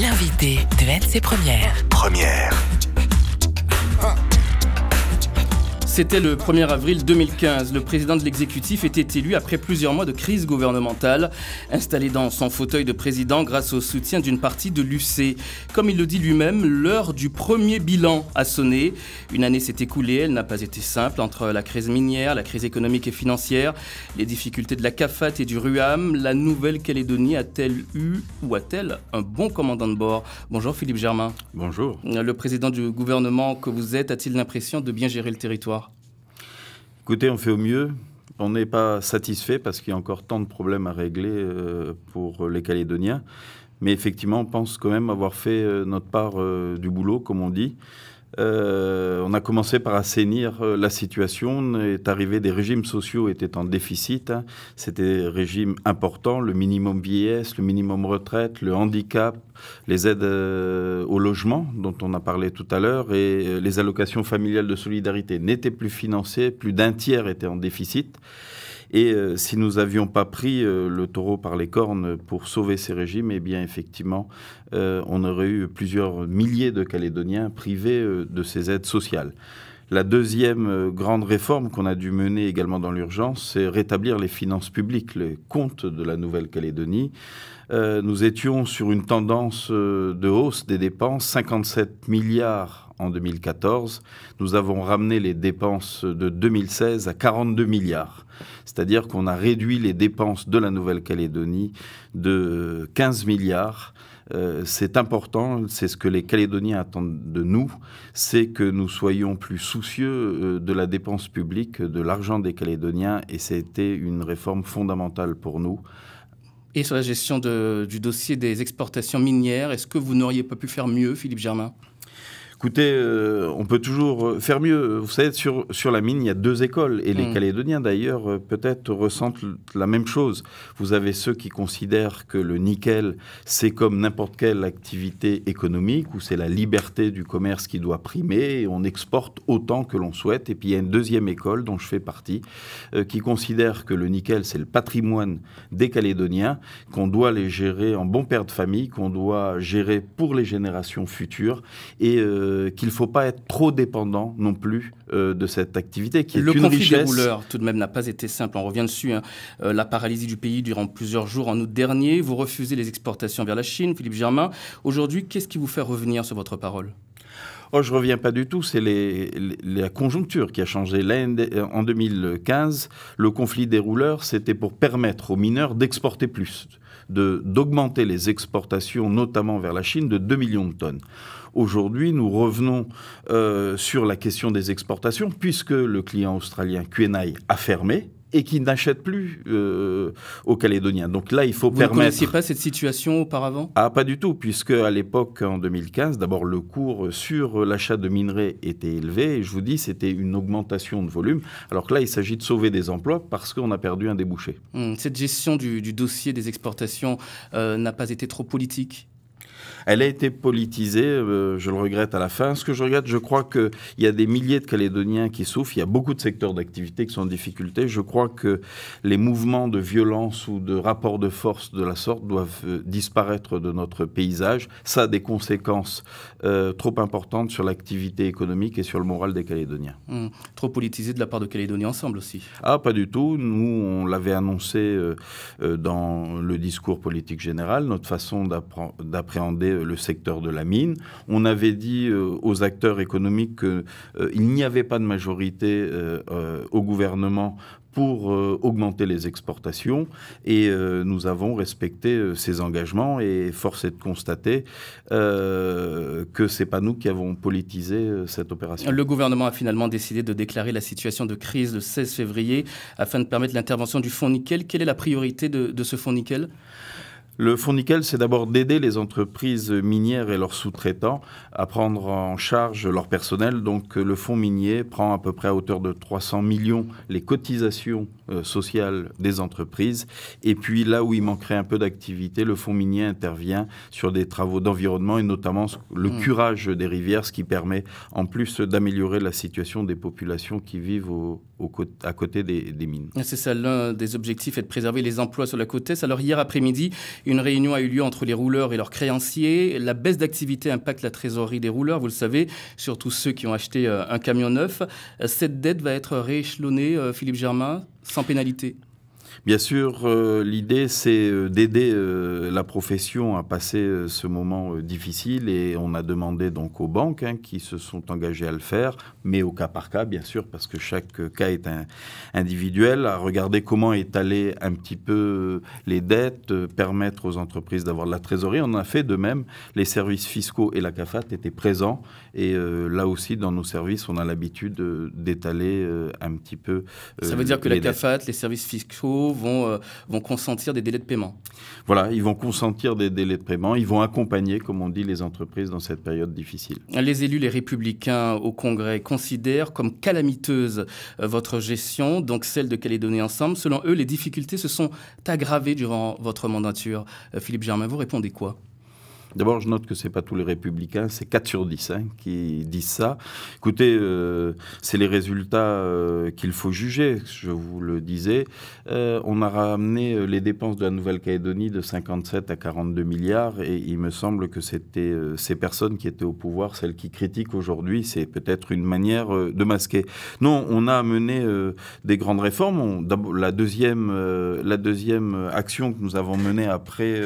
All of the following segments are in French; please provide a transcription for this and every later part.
l'invité de ses premières. Première. C'était le 1er avril 2015. Le président de l'exécutif était élu après plusieurs mois de crise gouvernementale, installé dans son fauteuil de président grâce au soutien d'une partie de l'UC. Comme il le dit lui-même, l'heure du premier bilan a sonné. Une année s'est écoulée, elle n'a pas été simple, entre la crise minière, la crise économique et financière, les difficultés de la CAFAT et du RUAM. La Nouvelle-Calédonie a-t-elle eu ou a-t-elle un bon commandant de bord Bonjour Philippe Germain. Bonjour. Le président du gouvernement que vous êtes a-t-il l'impression de bien gérer le territoire Écoutez, on fait au mieux. On n'est pas satisfait parce qu'il y a encore tant de problèmes à régler euh, pour les Calédoniens. Mais effectivement, on pense quand même avoir fait euh, notre part euh, du boulot, comme on dit. Euh, on a commencé par assainir euh, la situation. On est arrivé des régimes sociaux étaient en déficit. C'était un régimes importants le minimum vieillesse, le minimum retraite, le handicap, les aides euh, au logement dont on a parlé tout à l'heure et les allocations familiales de solidarité n'étaient plus financées. Plus d'un tiers était en déficit. Et euh, si nous n'avions pas pris euh, le taureau par les cornes pour sauver ces régimes, eh bien effectivement, euh, on aurait eu plusieurs milliers de Calédoniens privés de ces aides sociales. La deuxième grande réforme qu'on a dû mener également dans l'urgence, c'est rétablir les finances publiques, les comptes de la Nouvelle-Calédonie. nous étions sur une tendance de hausse des dépenses, 57 milliards en 2014, nous avons ramené les dépenses de 2016 à 42 milliards. C'est-à-dire qu'on a réduit les dépenses de la Nouvelle-Calédonie de 15 milliards. Euh, c'est important, c'est ce que les Calédoniens attendent de nous, c'est que nous soyons plus soucieux euh, de la dépense publique, de l'argent des Calédoniens, et c'était une réforme fondamentale pour nous. Et sur la gestion du dossier des exportations minières, est-ce que vous n'auriez pas pu faire mieux, Philippe Germain écoutez, euh, on peut toujours euh, faire mieux. Vous savez, sur, sur la mine, il y a deux écoles, et les mm. Calédoniens, d'ailleurs, euh, peut-être ressentent la même chose. Vous avez ceux qui considèrent que le nickel, c'est comme n'importe quelle activité économique, où c'est la liberté du commerce qui doit primer, et on exporte autant que l'on souhaite. Et puis, il y a une deuxième école, dont je fais partie, qui considère que le nickel, c'est le patrimoine des Calédoniens, qu'on doit les gérer en bon père de famille, qu'on doit gérer pour les générations futures, et... Euh, qu'il ne faut pas être trop dépendant non plus euh, de cette activité qui est le conflit des rouleurs, tout de même, n'a pas été simple. On revient dessus. Hein. Euh, la paralysie du pays durant plusieurs jours en août dernier. Vous refusez les exportations vers la Chine, Philippe Germain. Aujourd'hui, qu'est-ce qui vous fait revenir sur votre parole Oh, je reviens pas du tout, c'est la conjoncture qui a changé. En 2015, le conflit des rouleurs, c'était pour permettre aux mineurs d'exporter plus, d'augmenter les exportations, notamment vers la Chine, de 2 millions de tonnes. Aujourd'hui, nous revenons euh, sur la question des exportations, puisque le client australien QNI a fermé, et qui n'achètent plus euh, aux Calédoniens. Donc là, il faut permettre. Vous ne connaissiez pas cette situation auparavant Ah, pas du tout, puisque à l'époque, en 2015, d'abord le cours sur l'achat de minerais était élevé. Et je vous dis, c'était une augmentation de volume. Alors que là, il s'agit de sauver des emplois parce qu'on a perdu un débouché. Hmm, cette gestion du, dossier des exportations euh, n'a pas été trop politique elle a été politisée, euh, je le regrette à la fin. Ce que je regrette, je crois qu'il y a des milliers de Calédoniens qui souffrent, il y a beaucoup de secteurs d'activité qui sont en difficulté. Je crois que les mouvements de violence ou de rapports de force de la sorte doivent euh, disparaître de notre paysage. Ça a des conséquences euh, trop importantes sur l'activité économique et sur le moral des Calédoniens. Hum, trop politisé de la part de Calédonie Ensemble aussi Ah, pas du tout. Nous, on l'avait annoncé dans le discours politique général, notre façon d'appréhender euh, le secteur de la mine. On avait dit euh, aux acteurs économiques qu'il euh, n'y avait pas de majorité au gouvernement pour augmenter les exportations et nous avons respecté ces engagements et force est de constater que que c'est pas nous qui avons politisé cette opération. Le gouvernement a finalement décidé de déclarer la situation de crise le 16 février afin de permettre l'intervention du fonds nickel. Quelle est la priorité de, de ce fonds nickel le fonds nickel, c'est d'abord d'aider les entreprises minières et leurs sous-traitants à prendre en charge leur personnel. Donc le fonds minier prend à peu près à hauteur de 300 millions les cotisations euh, sociales des entreprises. Et puis là où il manquerait un peu d'activité, le fonds minier intervient sur des travaux d'environnement et notamment le mmh. curage des rivières, ce qui permet en plus d'améliorer la situation des populations qui vivent au, à côté des, mines. C'est ça l'un des objectifs, est de préserver les emplois sur la côte Est. Alors hier après-midi, une réunion a eu lieu entre les rouleurs et leurs créanciers. La baisse d'activité impacte la trésorerie des rouleurs, vous le savez, surtout ceux qui ont acheté euh, un camion neuf. Cette dette va être rééchelonnée, euh, Philippe Germain, sans pénalité Bien sûr, euh, l'idée, c'est euh, d'aider euh, la profession à passer ce moment difficile et on a demandé donc aux banques hein, qui se sont engagées à le faire, mais au cas par cas, bien sûr, parce que chaque cas est un, individuel, à regarder comment étaler un petit peu les dettes, permettre aux entreprises d'avoir de la trésorerie. On a fait de même, les services fiscaux et la CAFAT étaient présents et là aussi, dans nos services, on a l'habitude d'étaler un petit peu. Ça veut dire que la CAFAT, les services fiscaux, euh, vont, consentir des délais de paiement. Voilà, ils vont consentir des délais de paiement, ils vont accompagner, comme on dit, les entreprises dans cette période difficile. Les élus, les républicains au Congrès considèrent comme calamiteuse euh, votre gestion, donc celle de Calédonie Ensemble. Selon eux, les difficultés se sont aggravées durant votre mandature. Euh, Philippe Germain, vous répondez quoi D'abord, je note que ce n'est pas tous les républicains, c'est 4 sur 10 hein, qui disent ça. Écoutez, euh, c'est les résultats euh, qu'il faut juger, je vous le disais. Euh, on a ramené les dépenses de la Nouvelle-Calédonie de 57 à 42 milliards et il me semble que c'était ces personnes qui étaient au pouvoir, celles qui critiquent aujourd'hui, c'est peut-être une manière de masquer. Non, on a mené des grandes réformes. la, deuxième, la deuxième action que nous avons menée après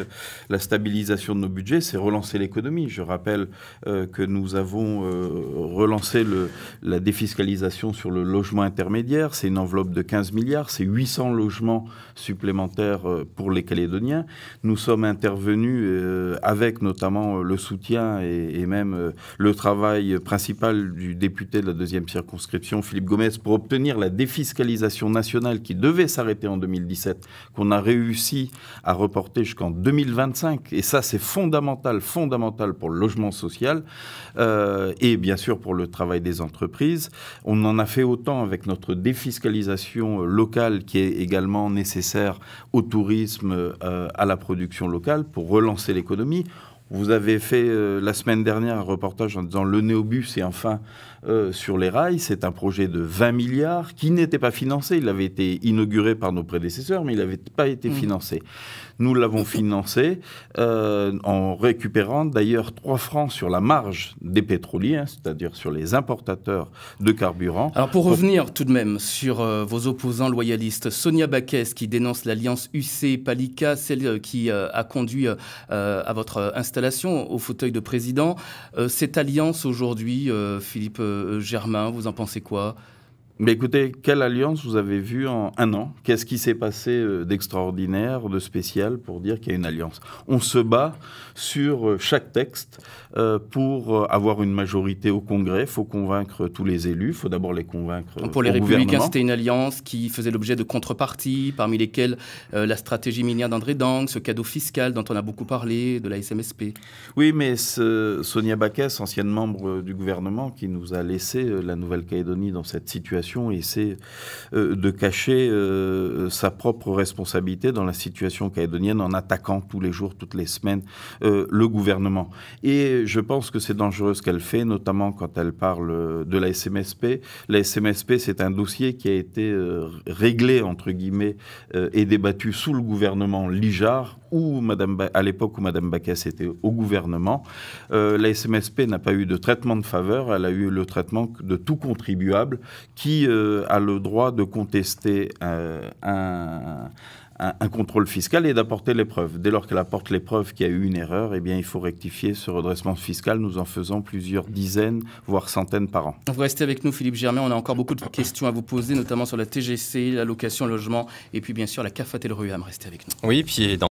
la stabilisation de nos budgets, c'est relancer l'économie. Je rappelle euh, que nous avons euh, relancé le, la défiscalisation sur le logement intermédiaire. C'est une enveloppe de 15 milliards, c'est 800 logements supplémentaires euh, pour les Calédoniens. Nous sommes intervenus avec notamment le soutien et, et même le travail principal du député de la deuxième circonscription, Philippe Gomez, pour obtenir la défiscalisation nationale qui devait s'arrêter en 2017, qu'on a réussi à reporter jusqu'en 2025. Et ça, c'est fondamental fondamental pour le logement social euh, et bien sûr pour le travail des entreprises. On en a fait autant avec notre défiscalisation euh, locale qui est également nécessaire au tourisme, euh, à la production locale pour relancer l'économie. Vous avez fait la semaine dernière un reportage en disant le néobus est enfin sur les rails. C'est un projet de 20 milliards qui n'était pas financé. Il avait été inauguré par nos prédécesseurs, mais il n'avait pas été mmh. financé. Nous l'avons financé euh, en récupérant d'ailleurs 3 francs sur la marge des pétroliers, hein, c'est-à-dire sur les importateurs de carburant. Alors pour revenir tout de même sur euh, vos opposants loyalistes, Sonia Baquès qui dénonce l'alliance UC-Palika, celle euh, qui a conduit à votre installation au fauteuil de président, cette alliance aujourd'hui, Philippe Germain, vous en pensez quoi mais écoutez, quelle alliance vous avez vue en un an Qu'est-ce qui s'est passé euh, d'extraordinaire, de spécial pour dire qu'il y a une alliance On se bat sur euh, chaque texte euh, pour avoir une majorité au Congrès. Il faut convaincre tous les élus. Il faut d'abord les convaincre. pour les Républicains, c'était une alliance qui faisait l'objet de contreparties, parmi lesquelles la stratégie minière d'André Dang, ce cadeau fiscal dont on a beaucoup parlé, de la SMSP. Oui, mais Sonia Baquès, ancienne membre du gouvernement, qui nous a laissé la Nouvelle-Calédonie dans cette situation et essaie euh, de cacher euh, sa propre responsabilité dans la situation calédonienne en attaquant tous les jours, toutes les semaines euh, le gouvernement. Et je pense que c'est dangereux ce qu'elle fait, notamment quand elle parle de la SMSP. La SMSP, c'est un dossier qui a été réglé, entre guillemets, et débattu sous le gouvernement Lijar. Madame à l'époque où Mme Bacchès était au gouvernement. la SMSP n'a pas eu de traitement de faveur, elle a eu le traitement de tout contribuable qui euh, a le droit de contester euh, un, contrôle fiscal et d'apporter les preuves. Dès lors qu'elle apporte les preuves qu'il y a eu une erreur, eh bien, il faut rectifier ce redressement fiscal. Nous en faisons plusieurs dizaines, voire centaines par an. Vous restez avec nous, Philippe Germain. On a encore beaucoup de questions à vous poser, notamment sur la TGC, l'allocation logement et puis bien sûr la CAFAT et le RUAM. Restez avec nous. Oui, puis dans